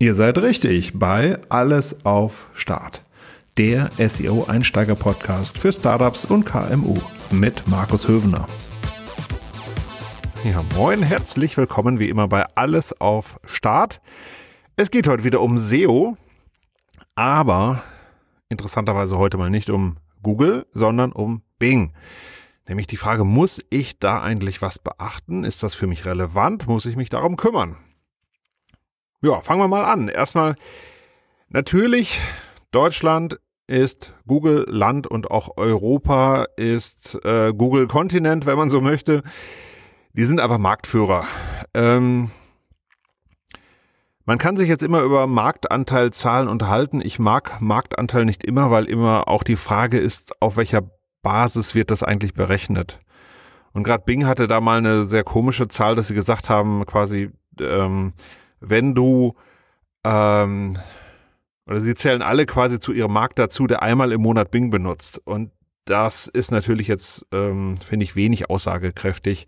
Ihr seid richtig bei Alles auf Start, der SEO-Einsteiger-Podcast für Startups und KMU mit Markus Hövener. Ja, moin, herzlich willkommen wie immer bei Alles auf Start. Es geht heute wieder um SEO, aber interessanterweise heute mal nicht um Google, sondern um Bing. Nämlich die Frage, muss ich da eigentlich was beachten? Ist das für mich relevant? Muss ich mich darum kümmern? Ja, fangen wir mal an. Erstmal, natürlich, Deutschland ist Google Land und auch Europa ist äh, Google Kontinent, wenn man so möchte. Die sind einfach Marktführer. Ähm, man kann sich jetzt immer über Marktanteilzahlen unterhalten. Ich mag Marktanteil nicht immer, weil immer auch die Frage ist, auf welcher Basis wird das eigentlich berechnet? Und gerade Bing hatte da mal eine sehr komische Zahl, dass sie gesagt haben, quasi ähm, wenn du ähm, oder sie zählen alle quasi zu ihrem Markt dazu, der einmal im Monat Bing benutzt. Und das ist natürlich jetzt, ähm, finde ich, wenig aussagekräftig.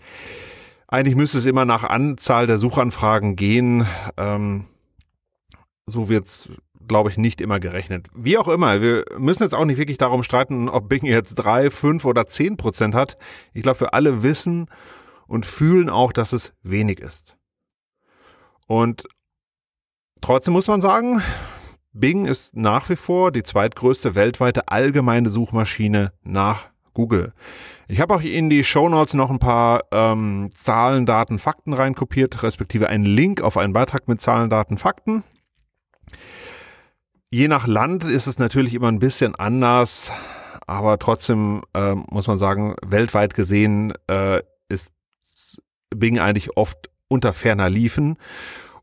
Eigentlich müsste es immer nach Anzahl der Suchanfragen gehen. Ähm, so wird es, glaube ich, nicht immer gerechnet. Wie auch immer, wir müssen jetzt auch nicht wirklich darum streiten, ob Bing jetzt drei, fünf oder zehn Prozent hat. Ich glaube, wir alle wissen und fühlen auch, dass es wenig ist. Und trotzdem muss man sagen, Bing ist nach wie vor die zweitgrößte weltweite allgemeine Suchmaschine nach Google. Ich habe auch in die Show Notes noch ein paar ähm, Zahlen, Daten, Fakten reinkopiert, respektive einen Link auf einen Beitrag mit Zahlen, Daten, Fakten. Je nach Land ist es natürlich immer ein bisschen anders, aber trotzdem äh, muss man sagen, weltweit gesehen äh, ist Bing eigentlich oft unter ferner liefen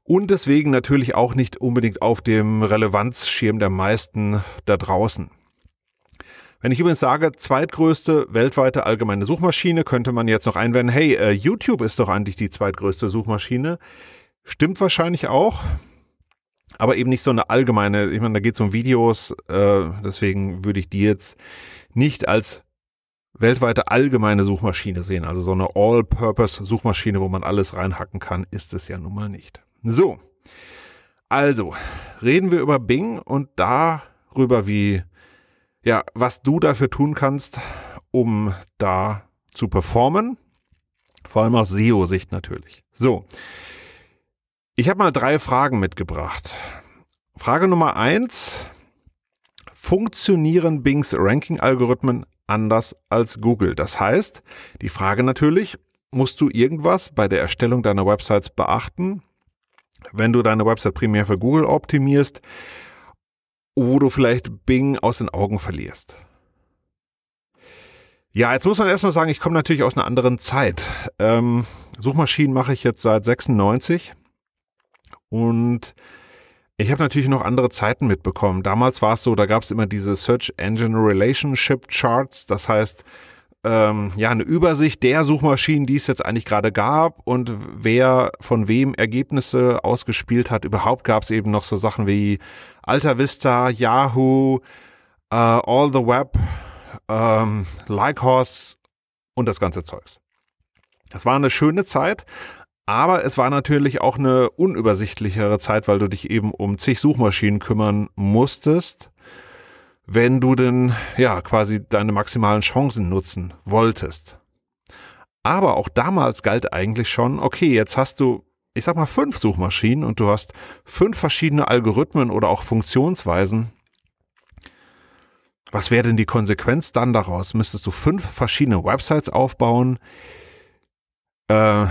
und deswegen natürlich auch nicht unbedingt auf dem Relevanzschirm der meisten da draußen. Wenn ich übrigens sage, zweitgrößte weltweite allgemeine Suchmaschine, könnte man jetzt noch einwenden, hey, äh, YouTube ist doch eigentlich die zweitgrößte Suchmaschine. Stimmt wahrscheinlich auch, aber eben nicht so eine allgemeine, ich meine, da geht es um Videos, äh, deswegen würde ich die jetzt nicht als weltweite allgemeine Suchmaschine sehen. Also so eine All-Purpose-Suchmaschine, wo man alles reinhacken kann, ist es ja nun mal nicht. So, also reden wir über Bing und darüber, wie, ja, was du dafür tun kannst, um da zu performen. Vor allem aus SEO-Sicht natürlich. So, ich habe mal drei Fragen mitgebracht. Frage Nummer eins. Funktionieren Bings Ranking-Algorithmen anders als Google. Das heißt, die Frage natürlich, musst du irgendwas bei der Erstellung deiner Websites beachten, wenn du deine Website primär für Google optimierst, wo du vielleicht Bing aus den Augen verlierst. Ja, jetzt muss man erstmal sagen, ich komme natürlich aus einer anderen Zeit. Ähm, Suchmaschinen mache ich jetzt seit 96 und ich habe natürlich noch andere Zeiten mitbekommen. Damals war es so, da gab es immer diese Search Engine Relationship Charts, das heißt, ähm, ja, eine Übersicht der Suchmaschinen, die es jetzt eigentlich gerade gab und wer von wem Ergebnisse ausgespielt hat. Überhaupt gab es eben noch so Sachen wie Alta Vista, Yahoo, äh, All the Web, ähm, Like Horse und das ganze Zeugs. Das war eine schöne Zeit, aber es war natürlich auch eine unübersichtlichere Zeit, weil du dich eben um zig Suchmaschinen kümmern musstest, wenn du denn ja quasi deine maximalen Chancen nutzen wolltest. Aber auch damals galt eigentlich schon, okay, jetzt hast du, ich sag mal, fünf Suchmaschinen und du hast fünf verschiedene Algorithmen oder auch Funktionsweisen. Was wäre denn die Konsequenz dann daraus? Müsstest du fünf verschiedene Websites aufbauen? Äh,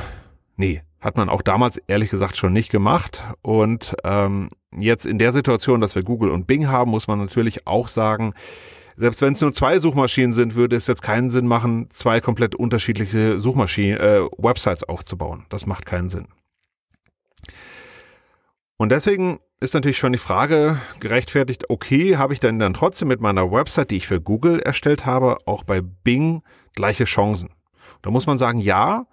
Nee, hat man auch damals ehrlich gesagt schon nicht gemacht. Und ähm, jetzt in der Situation, dass wir Google und Bing haben, muss man natürlich auch sagen, selbst wenn es nur zwei Suchmaschinen sind, würde es jetzt keinen Sinn machen, zwei komplett unterschiedliche Suchmaschinen, äh, Websites aufzubauen. Das macht keinen Sinn. Und deswegen ist natürlich schon die Frage gerechtfertigt, okay, habe ich denn dann trotzdem mit meiner Website, die ich für Google erstellt habe, auch bei Bing gleiche Chancen? Da muss man sagen, ja,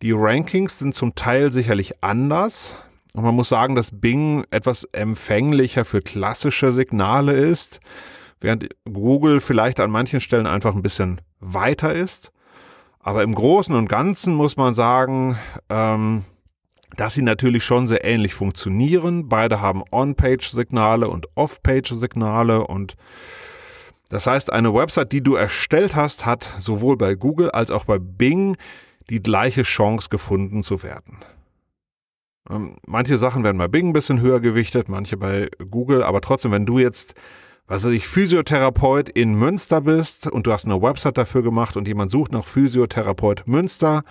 die Rankings sind zum Teil sicherlich anders. Und man muss sagen, dass Bing etwas empfänglicher für klassische Signale ist, während Google vielleicht an manchen Stellen einfach ein bisschen weiter ist. Aber im Großen und Ganzen muss man sagen, ähm, dass sie natürlich schon sehr ähnlich funktionieren. Beide haben On-Page-Signale und Off-Page-Signale und das heißt, eine Website, die du erstellt hast, hat sowohl bei Google als auch bei Bing die gleiche Chance gefunden zu werden. Ähm, manche Sachen werden bei Bing ein bisschen höher gewichtet, manche bei Google, aber trotzdem, wenn du jetzt, was weiß ich, Physiotherapeut in Münster bist und du hast eine Website dafür gemacht und jemand sucht nach Physiotherapeut Münster,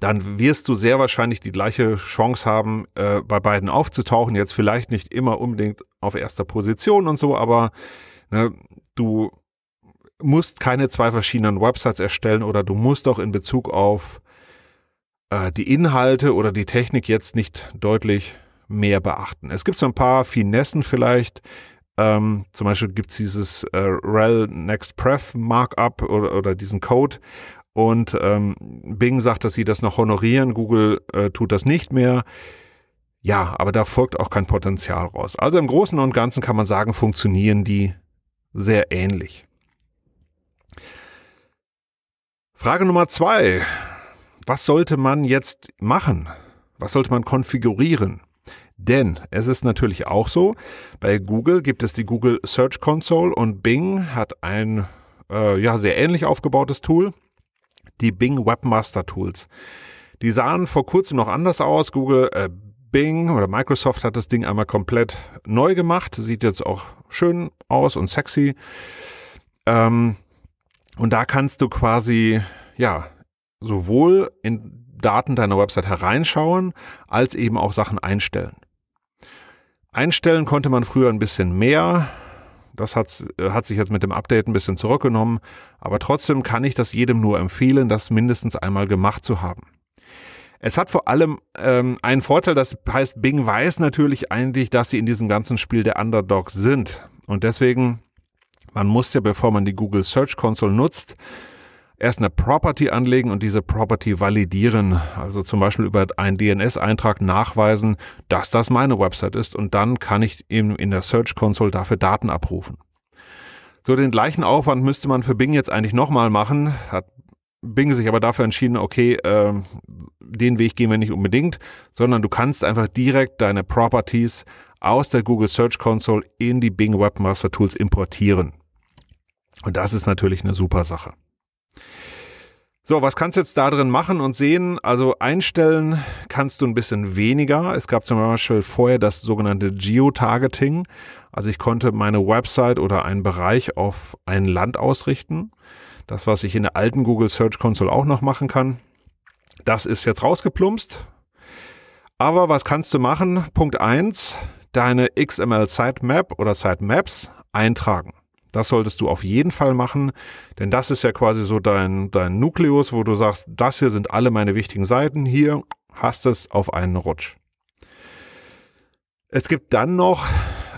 dann wirst du sehr wahrscheinlich die gleiche Chance haben, äh, bei beiden aufzutauchen. Jetzt vielleicht nicht immer unbedingt auf erster Position und so, aber ne, du musst keine zwei verschiedenen Websites erstellen oder du musst auch in Bezug auf äh, die Inhalte oder die Technik jetzt nicht deutlich mehr beachten. Es gibt so ein paar Finessen vielleicht. Ähm, zum Beispiel gibt es dieses äh, rel next pref Markup oder, oder diesen Code. Und ähm, Bing sagt, dass sie das noch honorieren. Google äh, tut das nicht mehr. Ja, aber da folgt auch kein Potenzial raus. Also im Großen und Ganzen kann man sagen, funktionieren die sehr ähnlich. Frage Nummer zwei. Was sollte man jetzt machen? Was sollte man konfigurieren? Denn es ist natürlich auch so, bei Google gibt es die Google Search Console und Bing hat ein äh, ja, sehr ähnlich aufgebautes Tool, die Bing Webmaster Tools. Die sahen vor kurzem noch anders aus. Google äh, Bing oder Microsoft hat das Ding einmal komplett neu gemacht. Sieht jetzt auch schön aus und sexy. Ähm, und da kannst du quasi, ja, sowohl in Daten deiner Website hereinschauen, als eben auch Sachen einstellen. Einstellen konnte man früher ein bisschen mehr. Das hat, äh, hat sich jetzt mit dem Update ein bisschen zurückgenommen. Aber trotzdem kann ich das jedem nur empfehlen, das mindestens einmal gemacht zu haben. Es hat vor allem ähm, einen Vorteil, das heißt, Bing weiß natürlich eigentlich, dass sie in diesem ganzen Spiel der Underdog sind. Und deswegen man muss ja, bevor man die Google Search Console nutzt, erst eine Property anlegen und diese Property validieren. Also zum Beispiel über einen DNS-Eintrag nachweisen, dass das meine Website ist und dann kann ich eben in der Search Console dafür Daten abrufen. So den gleichen Aufwand müsste man für Bing jetzt eigentlich nochmal machen. Hat Bing sich aber dafür entschieden, okay, äh, den Weg gehen wir nicht unbedingt, sondern du kannst einfach direkt deine Properties aus der Google Search Console in die Bing Webmaster Tools importieren. Und das ist natürlich eine super Sache. So, was kannst du jetzt da drin machen und sehen? Also einstellen kannst du ein bisschen weniger. Es gab zum Beispiel vorher das sogenannte Geo-Targeting. Also ich konnte meine Website oder einen Bereich auf ein Land ausrichten. Das, was ich in der alten Google Search Console auch noch machen kann. Das ist jetzt rausgeplumpst. Aber was kannst du machen? Punkt eins: deine XML Sitemap oder Sitemaps eintragen. Das solltest du auf jeden Fall machen, denn das ist ja quasi so dein, dein Nukleus, wo du sagst, das hier sind alle meine wichtigen Seiten, hier hast es auf einen Rutsch. Es gibt dann noch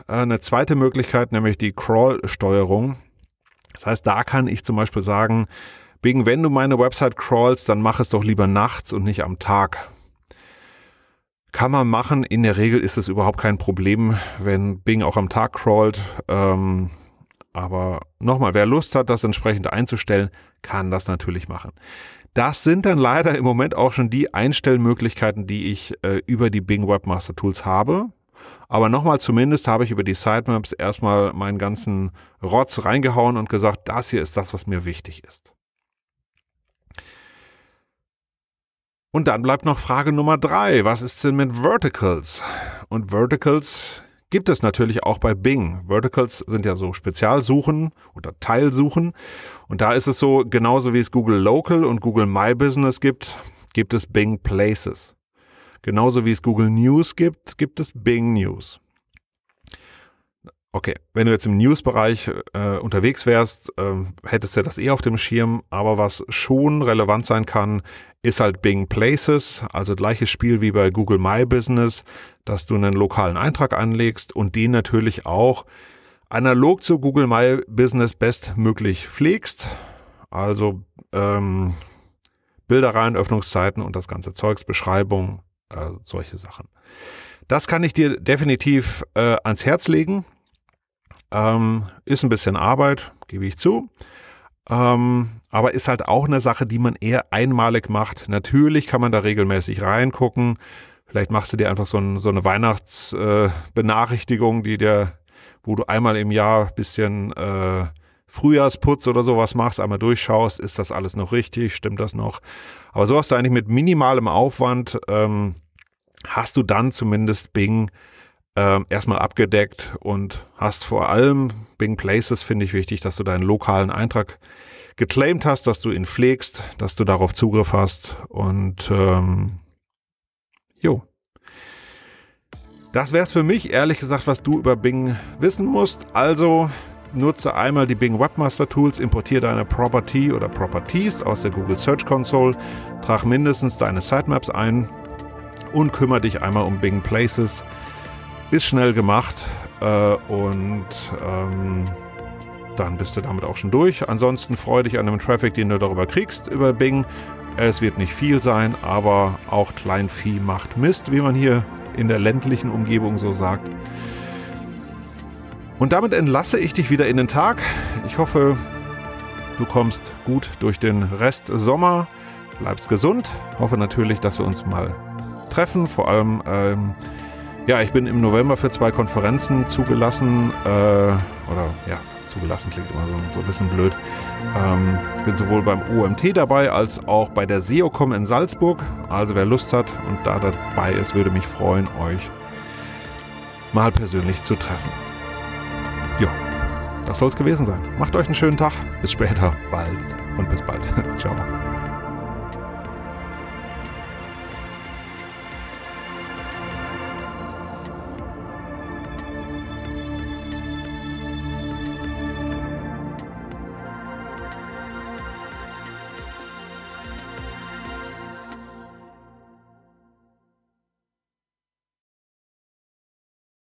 äh, eine zweite Möglichkeit, nämlich die Crawl-Steuerung. Das heißt, da kann ich zum Beispiel sagen, wegen wenn du meine Website crawlst, dann mach es doch lieber nachts und nicht am Tag, kann man machen. In der Regel ist es überhaupt kein Problem, wenn Bing auch am Tag crawlt. Ähm, aber nochmal, wer Lust hat, das entsprechend einzustellen, kann das natürlich machen. Das sind dann leider im Moment auch schon die Einstellmöglichkeiten, die ich äh, über die Bing Webmaster Tools habe. Aber nochmal, zumindest habe ich über die Sitemaps erstmal meinen ganzen Rotz reingehauen und gesagt, das hier ist das, was mir wichtig ist. Und dann bleibt noch Frage Nummer drei. Was ist denn mit Verticals? Und Verticals gibt es natürlich auch bei Bing. Verticals sind ja so Spezialsuchen oder Teilsuchen. Und da ist es so, genauso wie es Google Local und Google My Business gibt, gibt es Bing Places. Genauso wie es Google News gibt, gibt es Bing News. Okay, wenn du jetzt im News-Bereich äh, unterwegs wärst, äh, hättest du das eh auf dem Schirm. Aber was schon relevant sein kann, ist halt Bing Places, also gleiches Spiel wie bei Google My Business, dass du einen lokalen Eintrag anlegst und den natürlich auch analog zu Google My Business bestmöglich pflegst. Also ähm, Bilder Öffnungszeiten und das ganze Zeugs, Beschreibung, äh, solche Sachen. Das kann ich dir definitiv äh, ans Herz legen. Ähm, ist ein bisschen Arbeit, gebe ich zu. Ähm, aber ist halt auch eine Sache, die man eher einmalig macht. Natürlich kann man da regelmäßig reingucken. Vielleicht machst du dir einfach so, ein, so eine Weihnachtsbenachrichtigung, äh, die dir, wo du einmal im Jahr ein bisschen äh, Frühjahrsputz oder sowas machst, einmal durchschaust, ist das alles noch richtig, stimmt das noch? Aber so hast du eigentlich mit minimalem Aufwand, ähm, hast du dann zumindest Bing äh, erstmal abgedeckt und hast vor allem Bing Places, finde ich wichtig, dass du deinen lokalen Eintrag geclaimed hast, dass du ihn pflegst, dass du darauf Zugriff hast und ähm, jo. Das wäre es für mich, ehrlich gesagt, was du über Bing wissen musst. Also nutze einmal die Bing Webmaster Tools, importiere deine Property oder Properties aus der Google Search Console, trag mindestens deine Sitemaps ein und kümmere dich einmal um Bing Places. Ist schnell gemacht äh, und ähm, dann bist du damit auch schon durch. Ansonsten freue dich an dem Traffic, den du darüber kriegst, über Bing. Es wird nicht viel sein, aber auch Kleinvieh macht Mist, wie man hier in der ländlichen Umgebung so sagt. Und damit entlasse ich dich wieder in den Tag. Ich hoffe, du kommst gut durch den Rest Sommer, bleibst gesund. Hoffe natürlich, dass wir uns mal treffen, vor allem ähm, ja, ich bin im November für zwei Konferenzen zugelassen. Äh, oder ja, zugelassen klingt immer so, so ein bisschen blöd. Ähm, ich bin sowohl beim OMT dabei als auch bei der SEOCom in Salzburg. Also wer Lust hat und da dabei ist, würde mich freuen, euch mal persönlich zu treffen. Ja, das soll es gewesen sein. Macht euch einen schönen Tag. Bis später, bald und bis bald. Ciao.